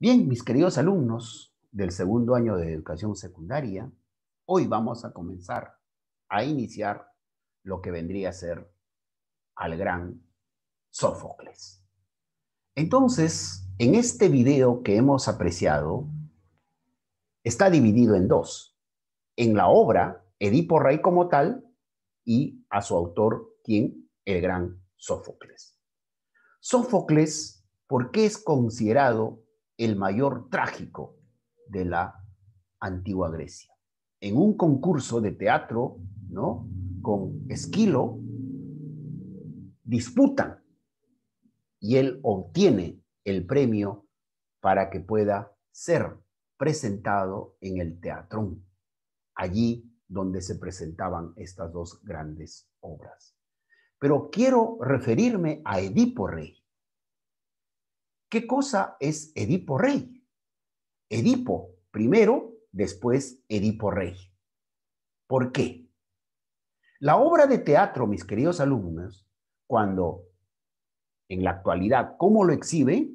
Bien, mis queridos alumnos del segundo año de educación secundaria, hoy vamos a comenzar a iniciar lo que vendría a ser al gran Sófocles. Entonces, en este video que hemos apreciado, está dividido en dos. En la obra, Edipo Rey como tal y a su autor, quien, el gran Sófocles. Sófocles, ¿por qué es considerado el mayor trágico de la antigua Grecia. En un concurso de teatro, ¿no? Con Esquilo, disputan y él obtiene el premio para que pueda ser presentado en el teatrón, allí donde se presentaban estas dos grandes obras. Pero quiero referirme a Edipo Rey, ¿Qué cosa es Edipo Rey? Edipo primero, después Edipo Rey. ¿Por qué? La obra de teatro, mis queridos alumnos, cuando en la actualidad, ¿cómo lo exhibe?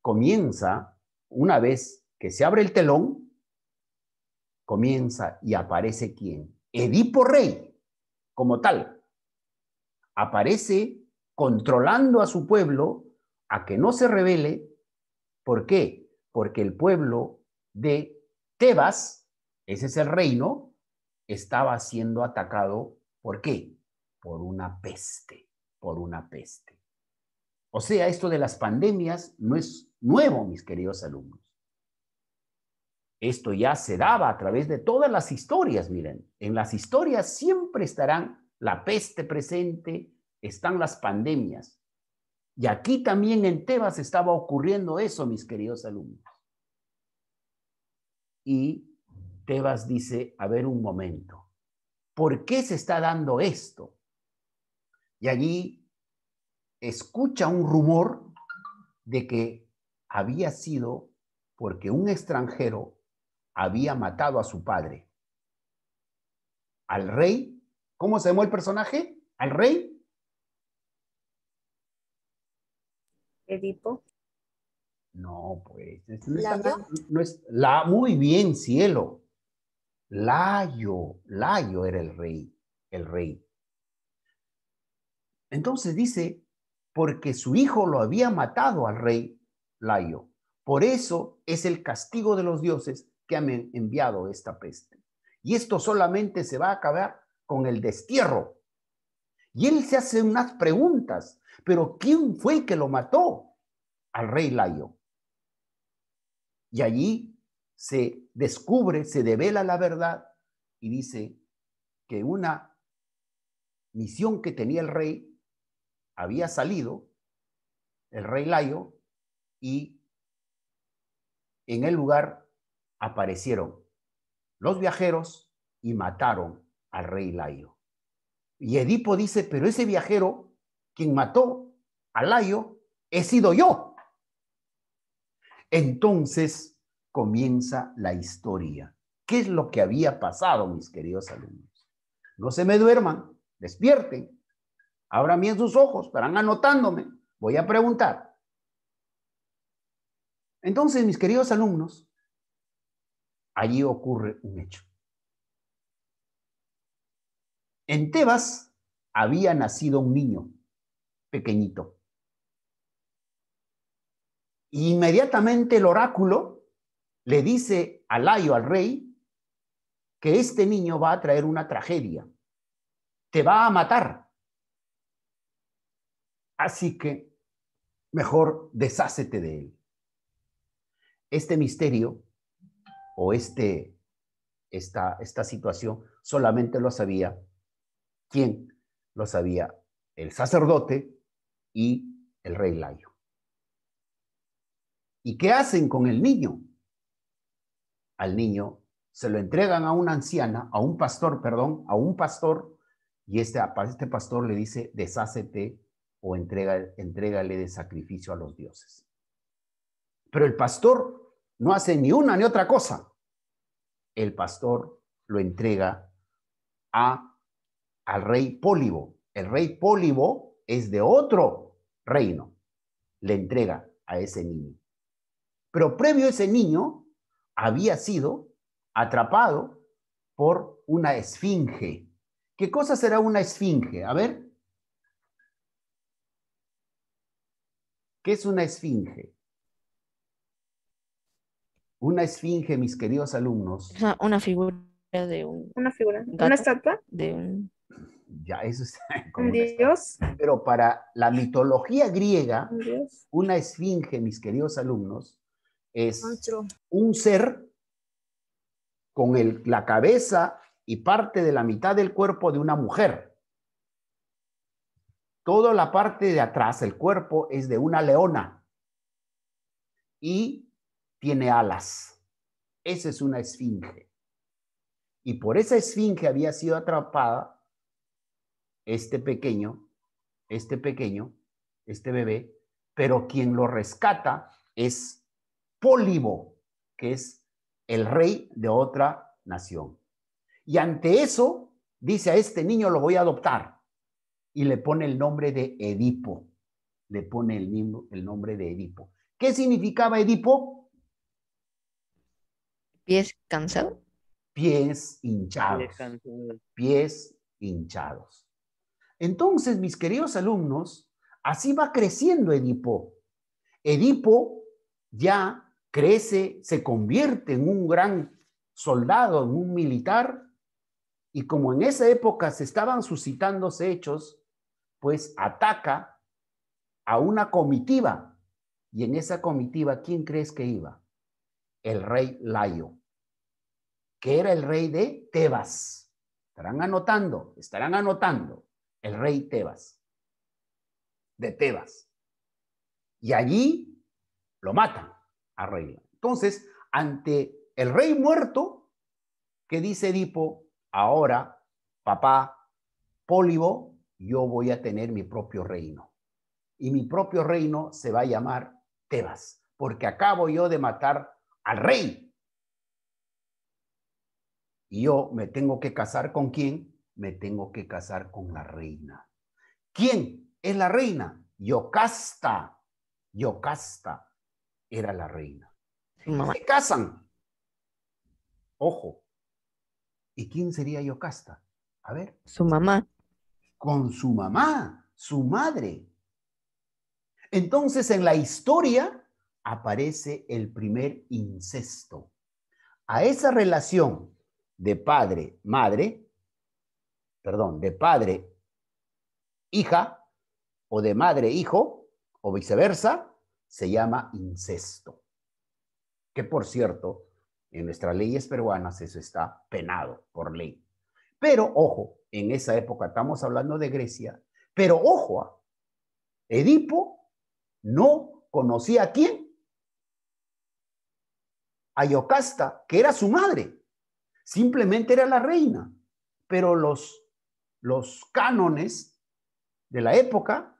Comienza una vez que se abre el telón, comienza y aparece quién? Edipo Rey, como tal. Aparece controlando a su pueblo a que no se revele. ¿Por qué? Porque el pueblo de Tebas, ese es el reino, estaba siendo atacado. ¿Por qué? Por una peste, por una peste. O sea, esto de las pandemias no es nuevo, mis queridos alumnos. Esto ya se daba a través de todas las historias, miren. En las historias siempre estarán la peste presente, están las pandemias. Y aquí también en Tebas estaba ocurriendo eso, mis queridos alumnos. Y Tebas dice, a ver un momento, ¿por qué se está dando esto? Y allí escucha un rumor de que había sido porque un extranjero había matado a su padre. Al rey, ¿cómo se llamó el personaje? Al rey No, pues. No, no es, la, muy bien, cielo. Layo, Layo era el rey, el rey. Entonces dice, porque su hijo lo había matado al rey Layo. Por eso es el castigo de los dioses que han enviado esta peste. Y esto solamente se va a acabar con el destierro. Y él se hace unas preguntas, pero ¿quién fue que lo mató? al rey Laio Y allí se descubre, se devela la verdad y dice que una misión que tenía el rey había salido, el rey Laio y en el lugar aparecieron los viajeros y mataron al rey Laio Y Edipo dice, pero ese viajero, quien mató a Laio he sido yo. Entonces comienza la historia. ¿Qué es lo que había pasado, mis queridos alumnos? No se me duerman, despierten, abran bien sus ojos, estarán anotándome. Voy a preguntar. Entonces, mis queridos alumnos, allí ocurre un hecho. En Tebas había nacido un niño pequeñito. Inmediatamente el oráculo le dice a Layo, al rey, que este niño va a traer una tragedia, te va a matar. Así que mejor deshácete de él. Este misterio o este, esta, esta situación solamente lo sabía quién, lo sabía el sacerdote y el rey Layo. ¿Y qué hacen con el niño? Al niño se lo entregan a una anciana, a un pastor, perdón, a un pastor, y este, este pastor le dice, deshácete o entrega, entrégale de sacrificio a los dioses. Pero el pastor no hace ni una ni otra cosa. El pastor lo entrega a, al rey Pólibo. El rey Pólibo es de otro reino. Le entrega a ese niño. Pero previo ese niño había sido atrapado por una esfinge. ¿Qué cosa será una esfinge? A ver. ¿Qué es una esfinge? Una esfinge, mis queridos alumnos. Una, figura de un. Una figura. una estatua. De un. Ya, eso está. un dios. Pero para la mitología griega, una esfinge, mis queridos alumnos, es un ser con la cabeza y parte de la mitad del cuerpo de una mujer. Toda la parte de atrás, el cuerpo, es de una leona y tiene alas. Esa es una esfinge. Y por esa esfinge había sido atrapada este pequeño, este pequeño, este bebé, pero quien lo rescata es Pólibo, que es el rey de otra nación. Y ante eso, dice a este niño lo voy a adoptar. Y le pone el nombre de Edipo. Le pone el, el nombre de Edipo. ¿Qué significaba Edipo? Pies cansados. Pies hinchados. Pies hinchados. Entonces, mis queridos alumnos, así va creciendo Edipo. Edipo ya crece, se convierte en un gran soldado, en un militar, y como en esa época se estaban suscitando hechos, pues ataca a una comitiva, y en esa comitiva, ¿quién crees que iba? El rey Layo, que era el rey de Tebas. Estarán anotando, estarán anotando, el rey Tebas, de Tebas. Y allí lo matan reina. Entonces, ante el rey muerto, que dice Edipo, ahora, papá Pólibo, yo voy a tener mi propio reino. Y mi propio reino se va a llamar Tebas, porque acabo yo de matar al rey. Y yo me tengo que casar con quién? Me tengo que casar con la reina. ¿Quién es la reina? Yocasta. Yocasta era la reina. Se casan. Ojo. ¿Y quién sería Yocasta? A ver. Su mamá. Con su mamá, su madre. Entonces en la historia aparece el primer incesto. A esa relación de padre-madre, perdón, de padre-hija o de madre-hijo o viceversa, se llama incesto, que por cierto, en nuestras leyes peruanas eso está penado por ley. Pero ojo, en esa época estamos hablando de Grecia, pero ojo, ah, Edipo no conocía a quién. A Yocasta, que era su madre, simplemente era la reina, pero los, los cánones de la época,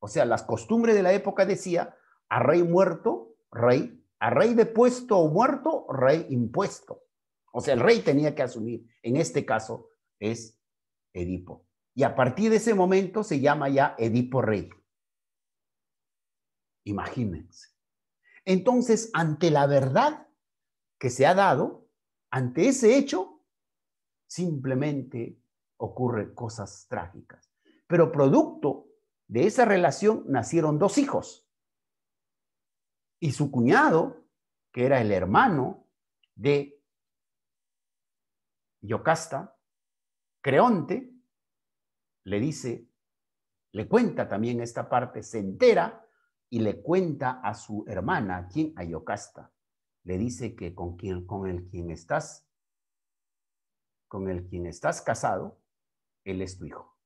o sea, las costumbres de la época decía a rey muerto, rey. A rey depuesto o muerto, rey impuesto. O sea, el rey tenía que asumir. En este caso es Edipo. Y a partir de ese momento se llama ya Edipo rey. Imagínense. Entonces, ante la verdad que se ha dado, ante ese hecho, simplemente ocurren cosas trágicas. Pero producto de esa relación nacieron dos hijos y su cuñado, que era el hermano de Yocasta, Creonte, le dice, le cuenta también esta parte, se entera y le cuenta a su hermana, quien a Yocasta, le dice que con quien con el quien estás con el quien estás casado, él es tu hijo.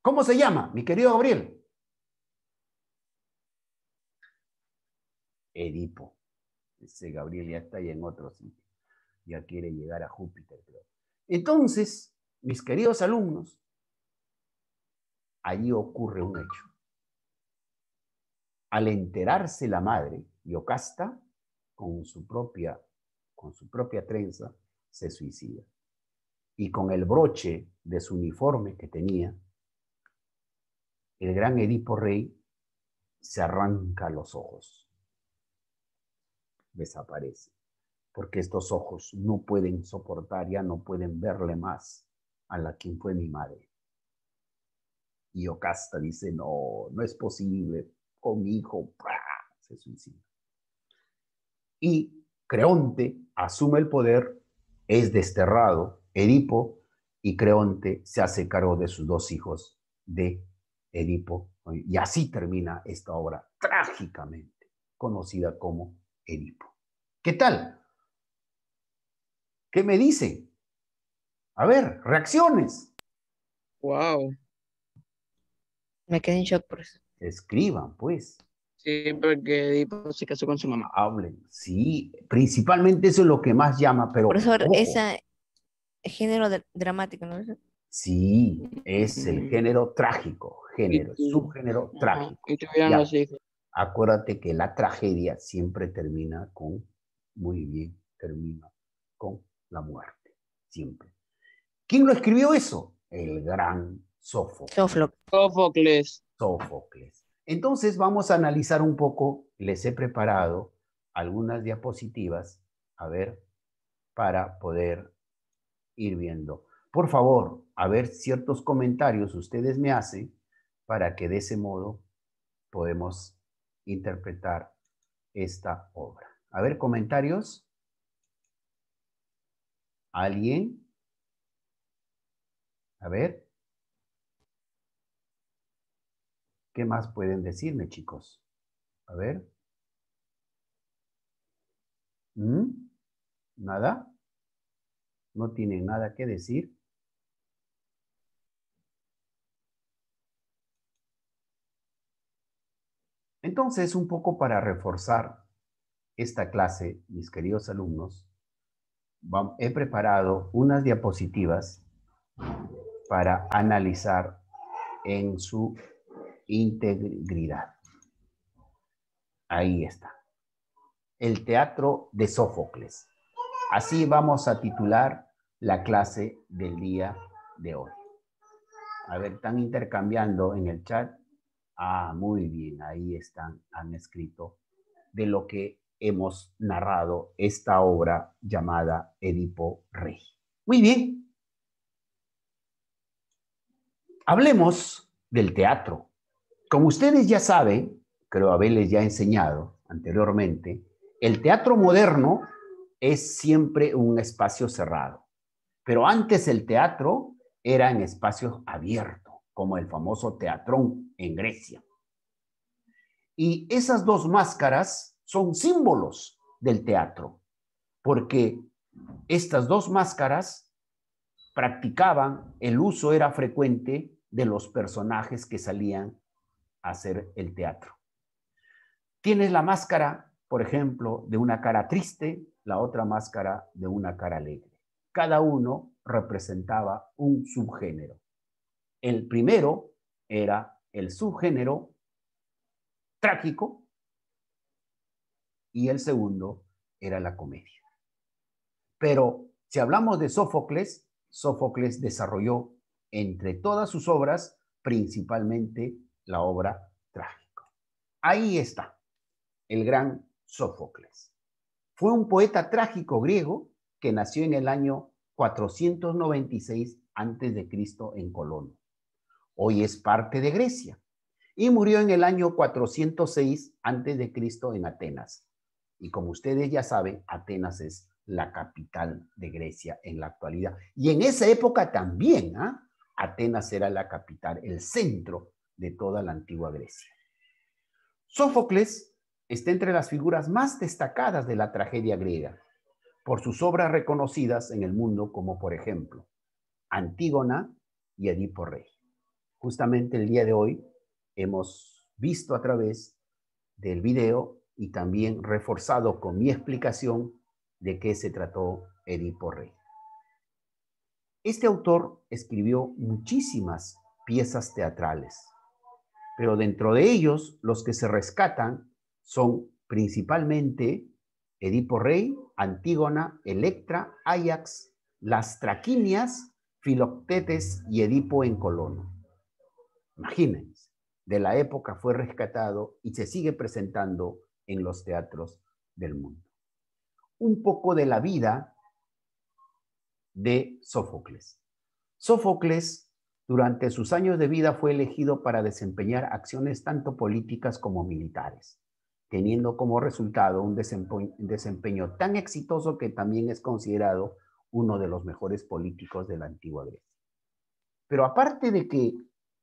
¿Cómo se llama, mi querido Gabriel? Edipo. Ese Gabriel ya está ahí en otro sitio. Ya quiere llegar a Júpiter, Entonces, mis queridos alumnos, allí ocurre un hecho. Al enterarse la madre, Yocasta, con su propia, con su propia trenza, se suicida. Y con el broche de su uniforme que tenía, el gran Edipo Rey se arranca los ojos desaparece, porque estos ojos no pueden soportar, ya no pueden verle más a la quien fue mi madre. Y Ocasta dice, no, no es posible, con mi hijo se suicida. Y Creonte asume el poder, es desterrado, Edipo, y Creonte se hace cargo de sus dos hijos, de Edipo. Y así termina esta obra trágicamente conocida como Edipo. ¿Qué tal? ¿Qué me dice? A ver, reacciones. Wow. Me quedé en shock por eso. Escriban, pues. Sí, porque Edipo se casó con su mamá. Hablen, sí. Principalmente eso es lo que más llama, pero. Profesor, ese género dramático, ¿no? Sí, es el género trágico, género, subgénero trágico. Y tuvieron los hijos. Acuérdate que la tragedia siempre termina con, muy bien, termina con la muerte, siempre. ¿Quién lo escribió eso? El gran Sófocles. Sófocles. Sófocles. Entonces vamos a analizar un poco, les he preparado algunas diapositivas, a ver, para poder ir viendo. Por favor, a ver ciertos comentarios ustedes me hacen para que de ese modo podemos interpretar esta obra. A ver, comentarios. ¿Alguien? A ver. ¿Qué más pueden decirme, chicos? A ver. ¿Mm? ¿Nada? ¿No tienen nada que decir? Entonces, un poco para reforzar esta clase, mis queridos alumnos, he preparado unas diapositivas para analizar en su integridad. Ahí está. El teatro de Sófocles. Así vamos a titular la clase del día de hoy. A ver, están intercambiando en el chat Ah, muy bien, ahí están, han escrito de lo que hemos narrado esta obra llamada Edipo Rey. Muy bien. Hablemos del teatro. Como ustedes ya saben, creo haberles ya enseñado anteriormente, el teatro moderno es siempre un espacio cerrado, pero antes el teatro era en espacios abiertos como el famoso teatrón en Grecia. Y esas dos máscaras son símbolos del teatro, porque estas dos máscaras practicaban, el uso era frecuente de los personajes que salían a hacer el teatro. Tienes la máscara, por ejemplo, de una cara triste, la otra máscara de una cara alegre. Cada uno representaba un subgénero. El primero era el subgénero trágico y el segundo era la comedia. Pero si hablamos de Sófocles, Sófocles desarrolló entre todas sus obras principalmente la obra trágica. Ahí está el gran Sófocles. Fue un poeta trágico griego que nació en el año 496 Cristo en Colono hoy es parte de Grecia, y murió en el año 406 a.C. en Atenas. Y como ustedes ya saben, Atenas es la capital de Grecia en la actualidad. Y en esa época también, ¿ah? Atenas era la capital, el centro de toda la antigua Grecia. Sófocles está entre las figuras más destacadas de la tragedia griega, por sus obras reconocidas en el mundo como, por ejemplo, Antígona y Edipo Rey justamente el día de hoy hemos visto a través del video y también reforzado con mi explicación de qué se trató Edipo Rey. Este autor escribió muchísimas piezas teatrales, pero dentro de ellos los que se rescatan son principalmente Edipo Rey, Antígona, Electra, Ajax, Las Traquinias, Filoctetes y Edipo en Colono. Imagínense, de la época fue rescatado y se sigue presentando en los teatros del mundo. Un poco de la vida de Sófocles. Sófocles, durante sus años de vida, fue elegido para desempeñar acciones tanto políticas como militares, teniendo como resultado un desempeño, tan exitoso que también es considerado uno de los mejores políticos de la antigua Grecia. Pero aparte de que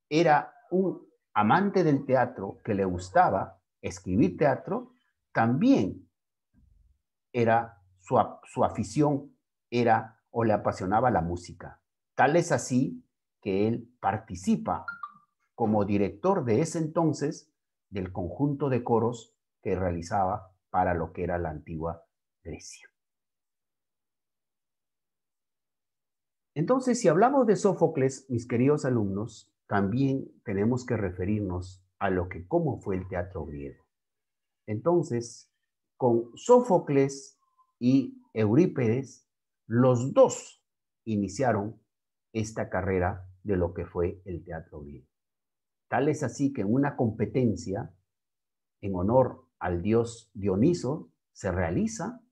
era un amante del teatro que le gustaba escribir teatro, también era su, su afición era o le apasionaba la música. Tal es así que él participa como director de ese entonces del conjunto de coros que realizaba para lo que era la antigua Grecia. Entonces, si hablamos de Sófocles, mis queridos alumnos, también tenemos que referirnos a lo que, cómo fue el teatro griego. Entonces, con Sófocles y Eurípedes, los dos iniciaron esta carrera de lo que fue el teatro griego. Tal es así que en una competencia en honor al dios Dioniso se realiza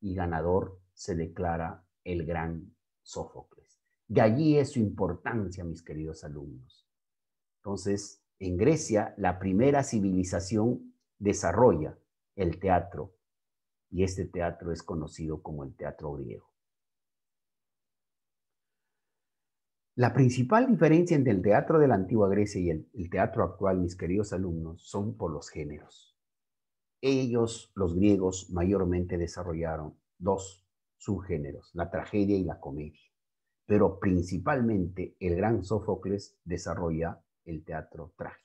y ganador se declara el gran Sófocles. De allí es su importancia, mis queridos alumnos. Entonces, en Grecia, la primera civilización desarrolla el teatro y este teatro es conocido como el teatro griego. La principal diferencia entre el teatro de la antigua Grecia y el, teatro actual, mis queridos alumnos, son por los géneros. Ellos, los griegos, mayormente desarrollaron dos subgéneros, la tragedia y la comedia pero principalmente el gran Sófocles desarrolla el teatro trágico.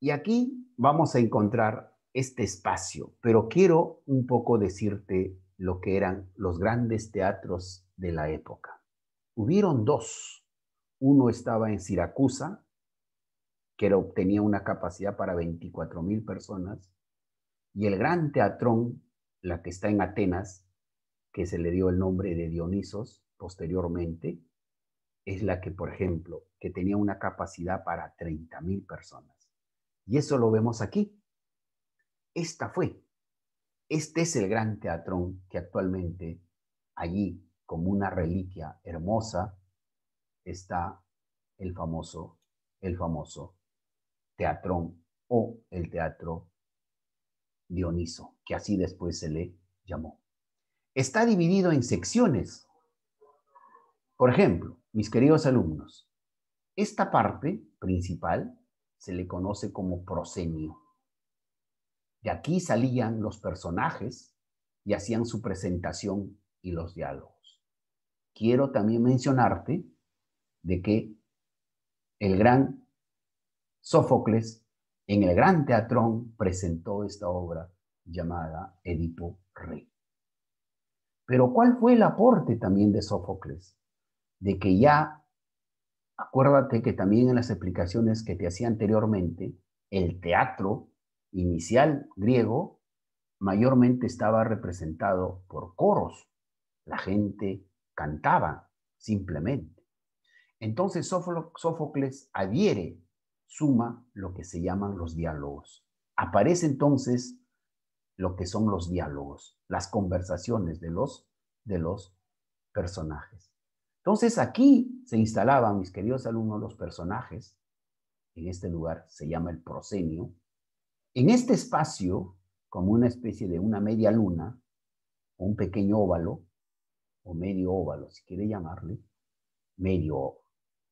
Y aquí vamos a encontrar este espacio, pero quiero un poco decirte lo que eran los grandes teatros de la época. Hubieron dos. Uno estaba en Siracusa, que tenía obtenía una capacidad para 24 mil personas, y el gran teatrón, la que está en Atenas, que se le dio el nombre de Dionisos posteriormente, es la que, por ejemplo, que tenía una capacidad para 30.000 personas. Y eso lo vemos aquí. Esta fue. Este es el gran teatrón que actualmente allí, como una reliquia hermosa, está el famoso, el famoso teatrón o el teatro Dioniso, que así después se le llamó está dividido en secciones. Por ejemplo, mis queridos alumnos, esta parte principal se le conoce como proscenio. De aquí salían los personajes y hacían su presentación y los diálogos. Quiero también mencionarte de que el gran Sófocles en el Gran Teatrón presentó esta obra llamada Edipo Rey. Pero ¿cuál fue el aporte también de Sófocles? De que ya, acuérdate que también en las explicaciones que te hacía anteriormente, el teatro inicial griego mayormente estaba representado por coros. La gente cantaba simplemente. Entonces Sófocles adhiere, suma lo que se llaman los diálogos. Aparece entonces lo que son los diálogos, las conversaciones de los, de los personajes. Entonces aquí se instalaban, mis queridos alumnos, los personajes. En este lugar se llama el prosenio. En este espacio, como una especie de una media luna, un pequeño óvalo, o medio óvalo, si quiere llamarle, medio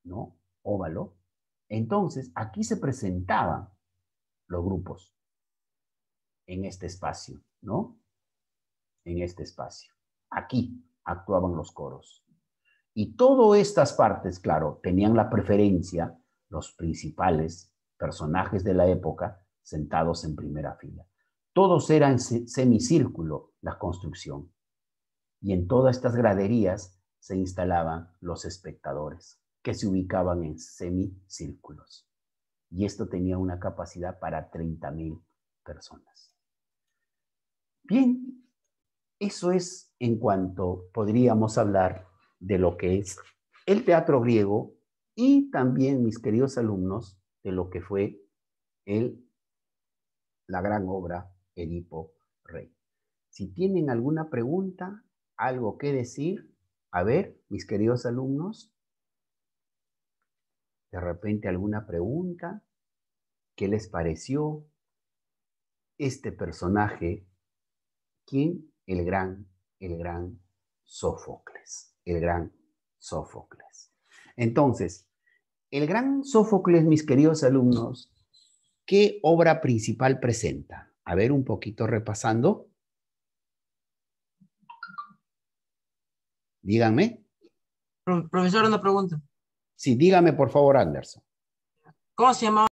¿no? óvalo, entonces aquí se presentaban los grupos, en este espacio, ¿no? En este espacio. Aquí actuaban los coros. Y todas estas partes, claro, tenían la preferencia, los principales personajes de la época, sentados en primera fila. Todos eran semicírculo la construcción. Y en todas estas graderías se instalaban los espectadores, que se ubicaban en semicírculos. Y esto tenía una capacidad para 30.000 personas. Bien, eso es en cuanto podríamos hablar de lo que es el teatro griego y también, mis queridos alumnos, de lo que fue la gran obra Edipo Rey. Si tienen alguna pregunta, algo que decir, a ver, mis queridos alumnos, de repente alguna pregunta, ¿qué les pareció este personaje ¿Quién? El gran, el gran Sófocles, el gran Sófocles. Entonces, el gran Sófocles, mis queridos alumnos, ¿qué obra principal presenta? A ver, un poquito repasando. Díganme. Profesor, una pregunta. Sí, dígame por favor, Anderson. ¿Cómo se llamaba